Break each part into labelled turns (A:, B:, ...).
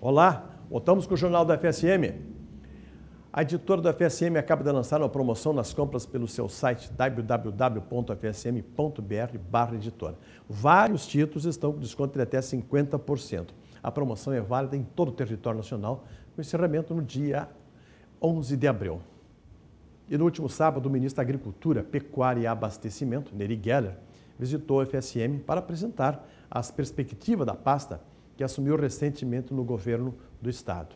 A: Olá, voltamos com o Jornal da FSM. A editora da FSM acaba de lançar uma promoção nas compras pelo seu site www.fsm.br editora. Vários títulos estão com desconto de até 50%. A promoção é válida em todo o território nacional, com encerramento no dia 11 de abril. E no último sábado, o ministro da Agricultura, Pecuária e Abastecimento, Neri Geller, visitou a FSM para apresentar as perspectivas da pasta que assumiu recentemente no governo do Estado.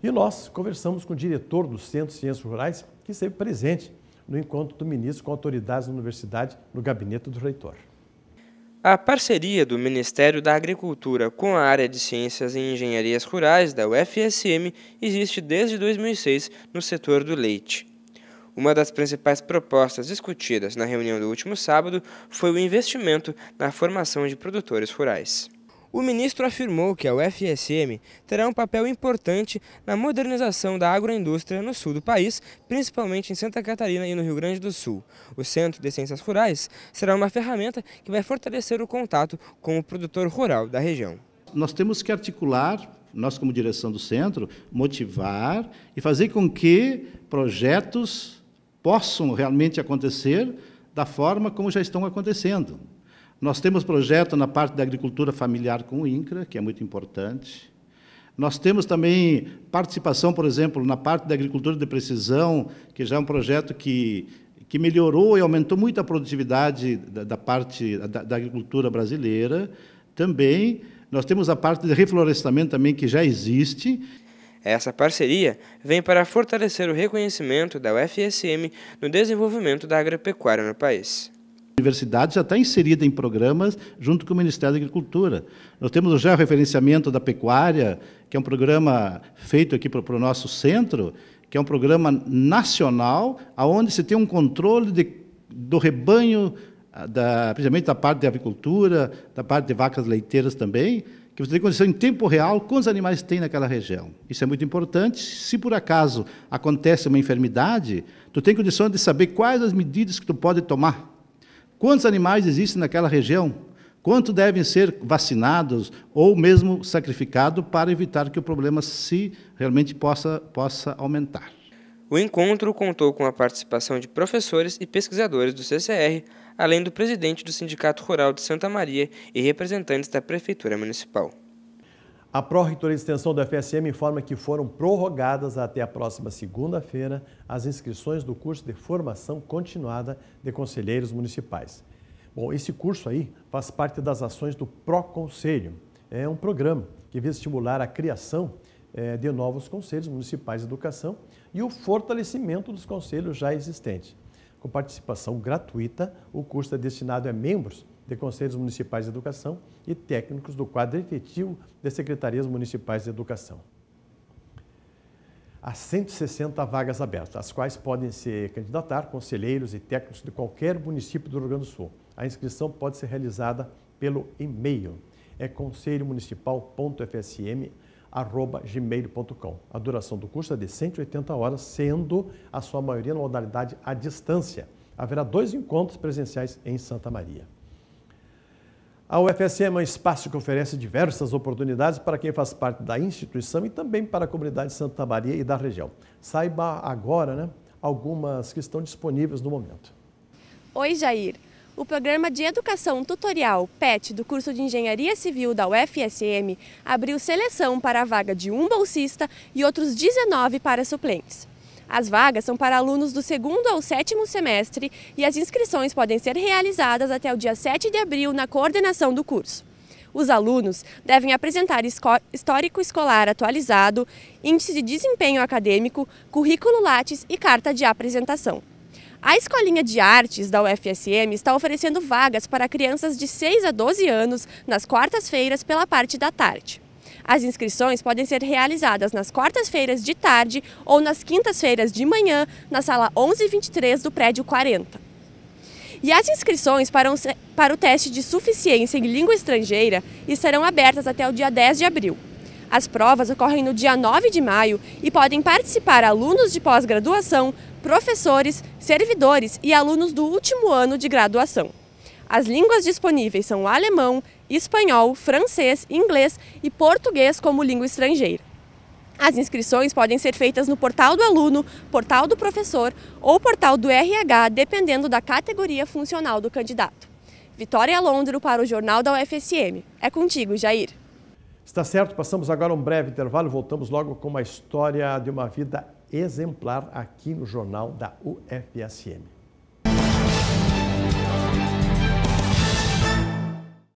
A: E nós conversamos com o diretor do Centro de Ciências Rurais, que esteve presente no encontro do ministro com autoridades da universidade no gabinete do reitor.
B: A parceria do Ministério da Agricultura com a área de Ciências e Engenharias Rurais da UFSM existe desde 2006 no setor do leite. Uma das principais propostas discutidas na reunião do último sábado foi o investimento na formação de produtores rurais. O ministro afirmou que a UFSM terá um papel importante na modernização da agroindústria no sul do país, principalmente em Santa Catarina e no Rio Grande do Sul. O Centro de Ciências Rurais será uma ferramenta que vai fortalecer o contato com o produtor rural da região. Nós temos que articular nós como direção do centro, motivar e fazer
C: com que projetos possam realmente acontecer da forma como já estão acontecendo. Nós temos projeto na parte da agricultura familiar com o INCRA, que é muito importante. Nós temos também participação, por exemplo, na parte da agricultura de precisão, que já é um projeto que, que melhorou e aumentou muito a produtividade da, da parte da, da agricultura brasileira. Também nós temos a parte de reflorestamento também que já existe.
B: Essa parceria vem para fortalecer o reconhecimento da UFSM no desenvolvimento da agropecuária no país
C: universidade já está inserida em programas junto com o Ministério da Agricultura. Nós temos já o referenciamento da pecuária, que é um programa feito aqui para o nosso centro, que é um programa nacional, onde se tem um controle de, do rebanho, ah, da, principalmente da parte da agricultura, da parte de vacas leiteiras também, que você tem condição em tempo real quantos animais tem naquela região. Isso é muito importante. Se por acaso acontece uma enfermidade, tu tem condição de saber quais as medidas que tu pode tomar Quantos animais existem naquela região? Quanto devem ser vacinados ou mesmo sacrificados para evitar que o problema se realmente possa, possa aumentar?
B: O encontro contou com a participação de professores e pesquisadores do CCR, além do presidente do Sindicato Rural de Santa Maria e representantes da Prefeitura Municipal.
A: A Pró-Reitoria de Extensão do FSM informa que foram prorrogadas até a próxima segunda-feira as inscrições do curso de formação continuada de conselheiros municipais. Bom, esse curso aí faz parte das ações do Pró-Conselho. É um programa que visa estimular a criação eh, de novos conselhos municipais de educação e o fortalecimento dos conselhos já existentes. Com participação gratuita, o curso é destinado a membros de Conselhos Municipais de Educação e técnicos do quadro efetivo das Secretarias Municipais de Educação. Há 160 vagas abertas, as quais podem se candidatar conselheiros e técnicos de qualquer município do Rio Grande do Sul. A inscrição pode ser realizada pelo e-mail é conselhomunicipal.fsm@gmail.com. A duração do curso é de 180 horas, sendo a sua maioria na modalidade à distância. Haverá dois encontros presenciais em Santa Maria. A UFSM é um espaço que oferece diversas oportunidades para quem faz parte da instituição e também para a comunidade de Santa Maria e da região. Saiba agora né, algumas que estão disponíveis no momento.
D: Oi, Jair. O programa de educação tutorial PET do curso de Engenharia Civil da UFSM abriu seleção para a vaga de um bolsista e outros 19 para suplentes. As vagas são para alunos do segundo ao sétimo semestre e as inscrições podem ser realizadas até o dia 7 de abril na coordenação do curso. Os alunos devem apresentar histórico escolar atualizado, índice de desempenho acadêmico, currículo Lattes e carta de apresentação. A Escolinha de Artes da UFSM está oferecendo vagas para crianças de 6 a 12 anos nas quartas-feiras pela parte da tarde. As inscrições podem ser realizadas nas quartas-feiras de tarde ou nas quintas-feiras de manhã, na sala 1123 do prédio 40. E as inscrições para, um, para o teste de suficiência em língua estrangeira estarão abertas até o dia 10 de abril. As provas ocorrem no dia 9 de maio e podem participar alunos de pós-graduação, professores, servidores e alunos do último ano de graduação. As línguas disponíveis são o alemão, espanhol, francês, inglês e português como língua estrangeira. As inscrições podem ser feitas no portal do aluno, portal do professor ou portal do RH, dependendo da categoria funcional do candidato. Vitória Londro para o Jornal da UFSM. É contigo, Jair.
A: Está certo, passamos agora um breve intervalo, voltamos logo com uma história de uma vida exemplar aqui no Jornal da UFSM.